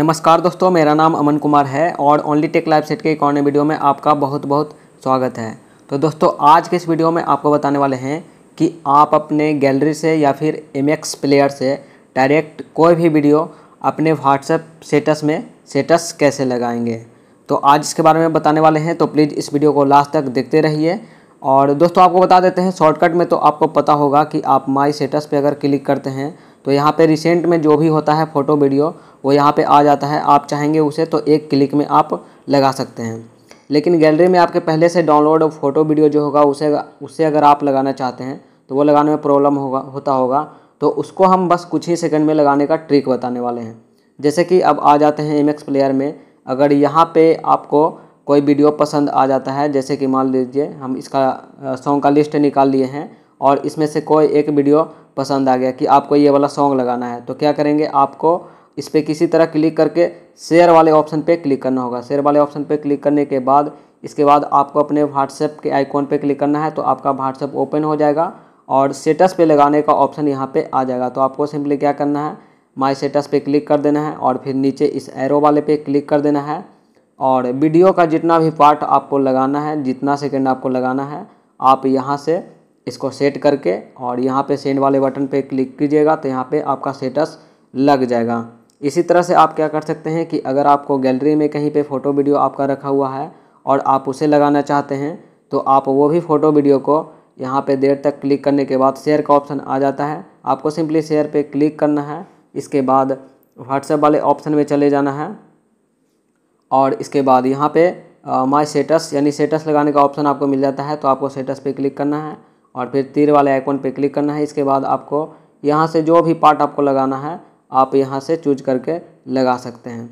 नमस्कार दोस्तों मेरा नाम अमन कुमार है और ओनली टेक लाइफ सेट के एक और वीडियो में आपका बहुत बहुत स्वागत है तो दोस्तों आज के इस वीडियो में आपको बताने वाले हैं कि आप अपने गैलरी से या फिर एम प्लेयर से डायरेक्ट कोई भी वीडियो अपने व्हाट्सएप स्टेटस में स्टेटस कैसे लगाएंगे तो आज इसके बारे में बताने वाले हैं तो प्लीज़ इस वीडियो को लास्ट तक देखते रहिए और दोस्तों आपको बता देते हैं शॉर्टकट में तो आपको पता होगा कि आप माई स्टेटस पर अगर क्लिक करते हैं तो यहाँ पे रिसेंट में जो भी होता है फ़ोटो वीडियो वो यहाँ पे आ जाता है आप चाहेंगे उसे तो एक क्लिक में आप लगा सकते हैं लेकिन गैलरी में आपके पहले से डाउनलोड फ़ोटो वीडियो जो होगा उसे उससे अगर आप लगाना चाहते हैं तो वो लगाने में प्रॉब्लम होगा होता होगा तो उसको हम बस कुछ ही सेकेंड में लगाने का ट्रिक बताने वाले हैं जैसे कि अब आ जाते हैं एम प्लेयर में अगर यहाँ पर आपको कोई वीडियो पसंद आ जाता है जैसे कि मान लीजिए हम इसका सॉन्ग का लिस्ट निकाल लिए हैं और इसमें से कोई एक वीडियो पसंद आ गया कि आपको ये वाला सॉन्ग लगाना है तो क्या करेंगे आपको इस पर किसी तरह क्लिक करके शेयर वाले ऑप्शन पे क्लिक करना होगा शेयर वाले ऑप्शन पे क्लिक करने के बाद इसके बाद आपको अपने व्हाट्सएप के आइकॉन पे क्लिक करना है तो आपका व्हाट्सएप ओपन हो जाएगा और स्टेटस पे लगाने का ऑप्शन यहाँ पे आ जाएगा तो आपको सिंपली क्या करना है माई स्टेटस पे क्लिक कर देना है और फिर नीचे इस एरो वाले पे क्लिक कर देना है और वीडियो का जितना भी पार्ट आपको लगाना है जितना सेकेंड आपको लगाना है आप यहाँ से इसको सेट करके और यहाँ पे सेंड वाले बटन पे क्लिक कीजिएगा तो यहाँ पे आपका स्टेटस लग जाएगा इसी तरह से आप क्या कर सकते हैं कि अगर आपको गैलरी में कहीं पे फ़ोटो वीडियो आपका रखा हुआ है और आप उसे लगाना चाहते हैं तो आप वो भी फ़ोटो वीडियो को यहाँ पे देर तक क्लिक करने के बाद शेयर का ऑप्शन आ जाता है आपको सिंपली शेयर पर क्लिक करना है इसके बाद व्हाट्सएप वाले ऑप्शन में चले जाना है और इसके बाद यहाँ पर माई स्टेटस यानी स्टेटस लगाने का ऑप्शन आपको मिल जाता है तो आपको स्टेटस पर क्लिक करना है और फिर तीर वाले आइकॉन पे क्लिक करना है इसके बाद आपको यहाँ से जो भी पार्ट आपको लगाना है आप यहाँ से चूज करके लगा सकते हैं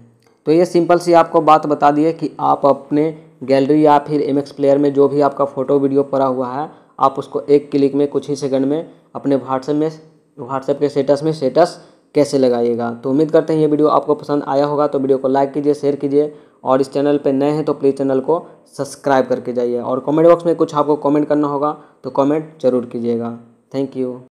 तो ये सिंपल सी आपको बात बता दी कि आप अपने गैलरी या फिर एम प्लेयर में जो भी आपका फ़ोटो वीडियो पड़ा हुआ है आप उसको एक क्लिक में कुछ ही सेकंड में अपने व्हाट्सएप में व्हाट्सएप के स्टेटस में स्टेटस कैसे लगाइएगा तो उम्मीद करते हैं ये वीडियो आपको पसंद आया होगा तो वीडियो को लाइक कीजिए शेयर कीजिए और इस चैनल पे नए हैं तो प्लीज़ चैनल को सब्सक्राइब करके जाइए और कमेंट बॉक्स में कुछ आपको कमेंट करना होगा तो कमेंट ज़रूर कीजिएगा थैंक यू